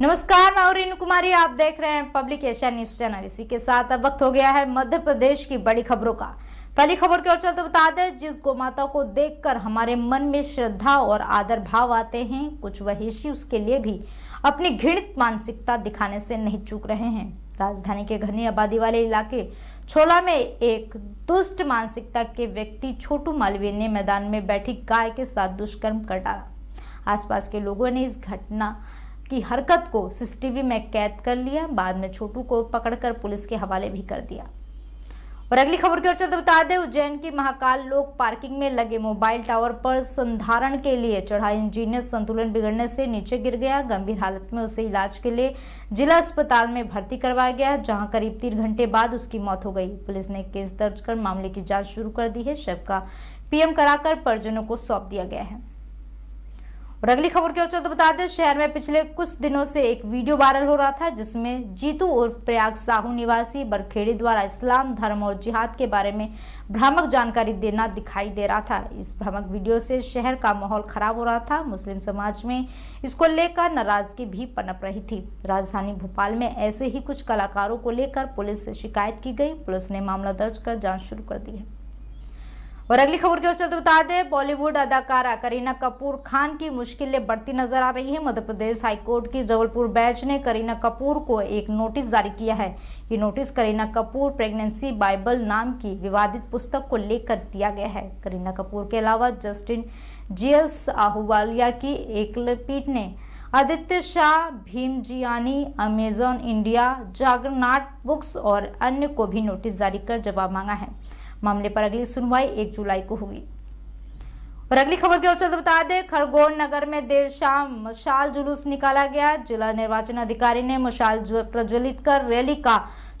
नमस्कार मैं रिनु कुमारी आप देख रहे हैं पब्लिक एशिया न्यूज चैनल इसी के साथ अब वक्त हो गया है मध्य प्रदेश की बड़ी खबरों का पहली खबर की ओर चलते तो बता दें जिस गोमाता को देखकर हमारे मन में श्रद्धा और आदर भाव आते हैं कुछ वहीशी उसके लिए भी अपनी घृणित मानसिकता दिखाने से नहीं चूक रहे हैं राजधानी के घनी आबादी वाले इलाके छोला में एक दुष्ट मानसिकता के व्यक्ति छोटू मालवीय ने मैदान में बैठी गाय के साथ दुष्कर्म कर डाला आसपास के लोगों ने इस घटना की हरकत को सीसीटीवी में कैद कर लिया बाद में छोटू को पकड़कर पुलिस के हवाले भी कर दिया और अगली खबर की ओर चलते बता दें उज्जैन की महाकाल लोक पार्किंग में लगे मोबाइल टावर पर संधारण के लिए चढ़ा इंजीनियर संतुलन बिगड़ने से नीचे गिर गया गंभीर हालत में उसे इलाज के लिए जिला अस्पताल में भर्ती करवाया गया जहां करीब तीन घंटे बाद उसकी मौत हो गई पुलिस ने केस दर्ज कर मामले की जांच शुरू कर दी है शव का पीएम कराकर परिजनों को सौंप दिया गया है और अगली खबर की ओर चलते बता दें शहर में पिछले कुछ दिनों से एक वीडियो वायरल हो रहा था जिसमें जीतू उर्फ प्रयाग साहू निवासी बरखेड़ी द्वारा इस्लाम धर्म और जिहाद के बारे में भ्रामक जानकारी देना दिखाई दे रहा था इस भ्रामक वीडियो से शहर का माहौल खराब हो रहा था मुस्लिम समाज में इसको लेकर नाराजगी भी पनप रही थी राजधानी भोपाल में ऐसे ही कुछ कलाकारों को लेकर पुलिस से शिकायत की गई पुलिस ने मामला दर्ज कर जाँच शुरू कर दी है और अगली खबर की ओर चलते बता दें बॉलीवुड अदाकारा करीना कपूर खान की मुश्किलें बढ़ती नजर आ रही है मध्य प्रदेश हाईकोर्ट की जबलपुर बैच ने करीना कपूर को एक नोटिस जारी किया है ये notice Kareena Kapoor pregnancy bible नाम की विवादित पुस्तक को लेकर दिया गया है करीना कपूर के अलावा जस्टिन जीएस आहुवालिया की एक पीठ ने आदित्य शाह भीम जियानी अमेजॉन इंडिया जागरनाट बुक्स और अन्य को भी नोटिस जारी कर जवाब मांगा है मामले पर अगली सुनवाई एक जुलाई को होगी और अगली खबर की ओर चलते बता दें खरगोन नगर में देर शाम मशाल जुलूस निकाला गया जिला निर्वाचन अधिकारी ने मशाल प्रज्वलित कर रैली का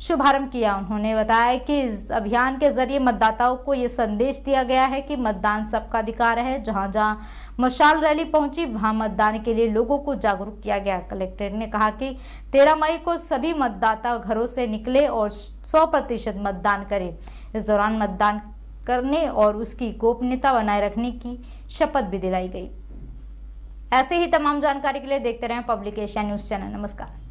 शुभारंभ किया उन्होंने बताया कि इस अभियान के जरिए मतदाताओं को ये संदेश दिया गया है कि मतदान सबका अधिकार है जहां जहां मशाल रैली पहुंची वहां मतदान के लिए लोगों को जागरूक किया गया कलेक्टर ने कहा कि 13 मई को सभी मतदाता घरों से निकले और 100 प्रतिशत मतदान करें इस दौरान मतदान करने और उसकी गोपनीयता बनाए रखने की शपथ भी दिलाई गई ऐसे ही तमाम जानकारी के लिए देखते रहें पब्लिकेशन न्यूज चैनल नमस्कार